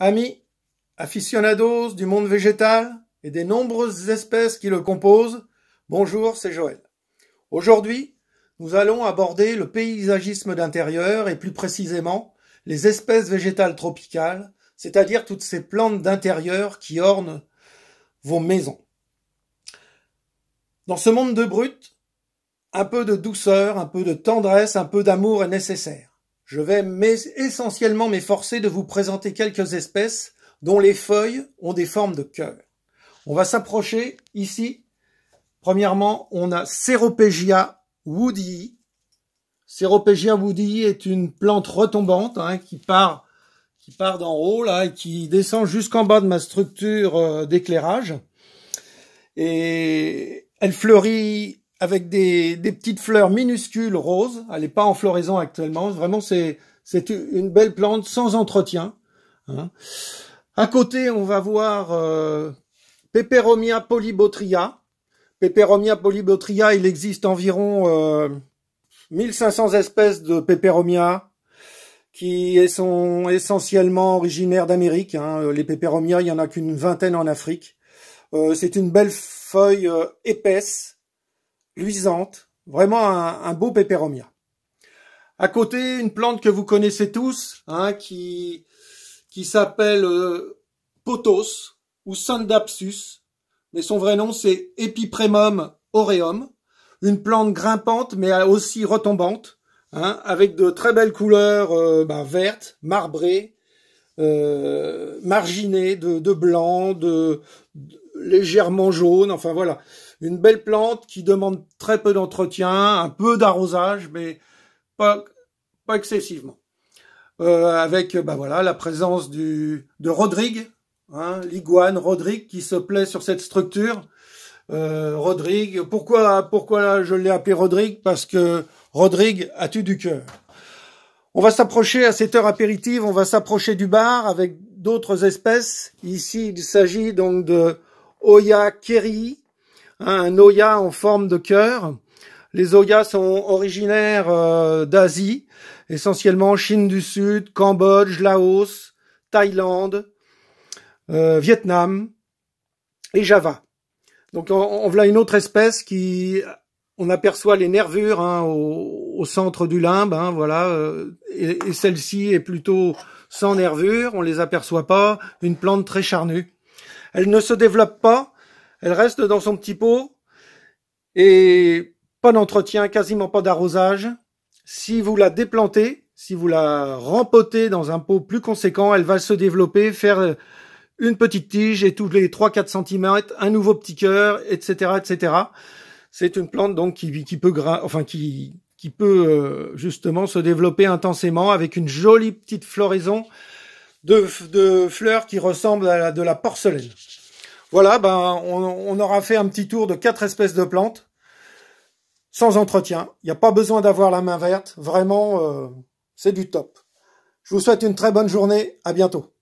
Amis, aficionados du monde végétal et des nombreuses espèces qui le composent, bonjour, c'est Joël. Aujourd'hui, nous allons aborder le paysagisme d'intérieur et plus précisément les espèces végétales tropicales, c'est-à-dire toutes ces plantes d'intérieur qui ornent vos maisons. Dans ce monde de brut, un peu de douceur, un peu de tendresse, un peu d'amour est nécessaire. Je vais essentiellement m'efforcer de vous présenter quelques espèces dont les feuilles ont des formes de cœur. On va s'approcher ici. Premièrement, on a Ceropegia woody. Ceropegia woody est une plante retombante hein, qui part qui part d'en haut là et qui descend jusqu'en bas de ma structure euh, d'éclairage. Et elle fleurit avec des, petites fleurs minuscules roses. Elle n'est pas en floraison actuellement. Vraiment, c'est une belle plante sans entretien. Hein. À côté, on va voir euh, Peperomia polybotria. Peperomia polybotria, il existe environ 1500 euh, espèces de Peperomia qui sont essentiellement originaires d'Amérique. Hein. Les Peperomia, il y en a qu'une vingtaine en Afrique. Euh, c'est une belle feuille épaisse luisante, vraiment un, beau peperomia. À côté, une plante que vous connaissez tous, hein, qui, qui s'appelle euh, potos ou sandapsus, mais son vrai nom c'est Epipremum aureum, une plante grimpante mais aussi retombante, hein, avec de très belles couleurs euh, ben, vertes, marbrées, euh, marginées de, de blanc, de légèrement jaune, enfin voilà, une belle plante qui demande très peu d'entretien, un peu d'arrosage, mais pas, pas excessivement. Euh, avec euh, bah voilà la présence du, de Rodrigue, hein, l'iguane Rodrigue qui se plaît sur cette structure. Euh, Rodrigue, pourquoi pourquoi je l'ai appelé Rodrigue Parce que Rodrigue, a tu du cœur On va s'approcher à cette heure apéritive, on va s'approcher du bar avec d'autres espèces. Ici, il s'agit donc de Oya Keri, hein, un Oya en forme de cœur. Les Oyas sont originaires euh, d'Asie, essentiellement Chine du Sud, Cambodge, Laos, Thaïlande, euh, Vietnam et Java. Donc on, on voilà une autre espèce qui on aperçoit les nervures hein, au, centre du limbe, hein, voilà, euh, et, celle-ci est plutôt sans nervures, on les aperçoit pas, une plante très charnue elle ne se développe pas, elle reste dans son petit pot et pas d'entretien, quasiment pas d'arrosage. Si vous la déplantez, si vous la rempotez dans un pot plus conséquent, elle va se développer, faire euh, une petite tige et tous les 3-4 cm, un nouveau petit cœur, etc., etc. C'est une plante donc qui, qui peut, enfin qui, qui peut euh, justement se développer intensément avec une jolie petite floraison de, de, fleurs qui ressemblent à de la porcelaine. Voilà, ben, on, aura fait un petit tour de quatre espèces de plantes sans entretien. Il n'y a pas besoin d'avoir la main verte. Vraiment, euh, c'est du top. Je vous souhaite une très bonne journée. À bientôt.